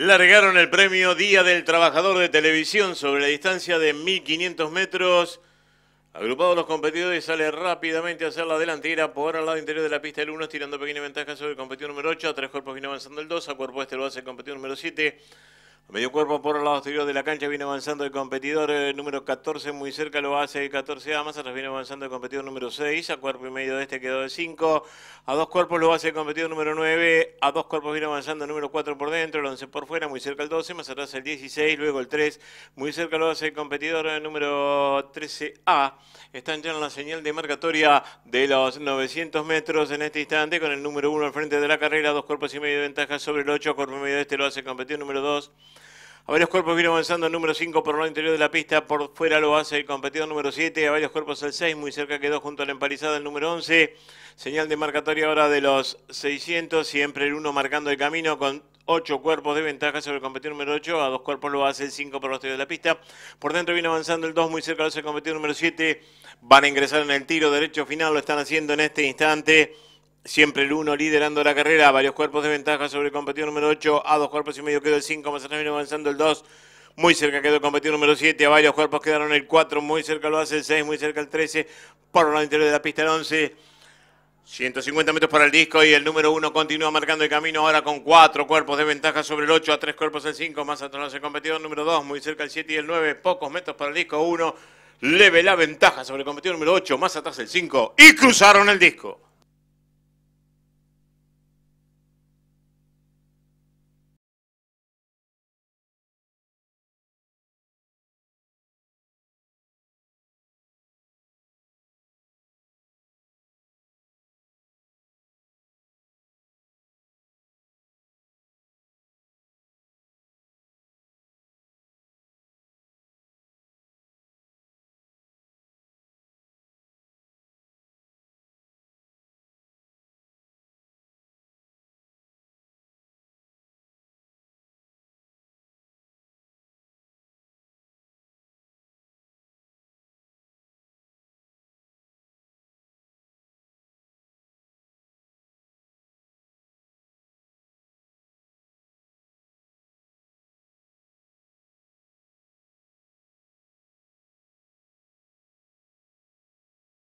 Largaron el premio Día del Trabajador de Televisión sobre la distancia de 1500 metros. Agrupados los competidores, sale rápidamente a hacer la delantera por al lado interior de la pista el 1, tirando pequeña ventaja sobre el competidor número 8. A tres cuerpos viene avanzando el 2. A cuerpo este lo hace el competidor número 7 medio cuerpo por el lado exterior de la cancha viene avanzando el competidor eh, número 14, muy cerca lo hace el 14 a más atrás viene avanzando el competidor número 6, a cuerpo y medio de este quedó de 5, a dos cuerpos lo hace el competidor número 9, a dos cuerpos viene avanzando el número 4 por dentro, el 11 por fuera, muy cerca el 12, más atrás el 16, luego el 3, muy cerca lo hace el competidor eh, número 13A, están ya en la señal de marcatoria de los 900 metros en este instante, con el número 1 al frente de la carrera, dos cuerpos y medio de ventaja sobre el 8, a cuerpo y medio de este lo hace el competidor número 2, a varios cuerpos viene avanzando el número 5 por el interior de la pista, por fuera lo hace el competidor número 7, a varios cuerpos el 6, muy cerca quedó junto a la empalizada el número 11, señal de marcatoria ahora de los 600, siempre el 1 marcando el camino con 8 cuerpos de ventaja sobre el competidor número 8, a dos cuerpos lo hace el 5 por el exterior de la pista, por dentro viene avanzando el 2, muy cerca lo hace el competidor número 7, van a ingresar en el tiro derecho final, lo están haciendo en este instante. Siempre el 1 liderando la carrera, varios cuerpos de ventaja sobre el competidor número 8, a dos cuerpos y medio quedó el 5, más viene avanzando el 2, muy cerca quedó el competidor número 7, a varios cuerpos quedaron el 4, muy cerca lo hace el 6, muy cerca el 13, por lo interior de la pista el 11. 150 metros para el disco y el número 1 continúa marcando el camino ahora con 4 cuerpos de ventaja sobre el 8, a 3 cuerpos el 5, más atrás el competidor número 2, muy cerca el 7 y el 9, pocos metros para el disco 1, leve la ventaja sobre el competidor número 8, más atrás el 5 y cruzaron el disco.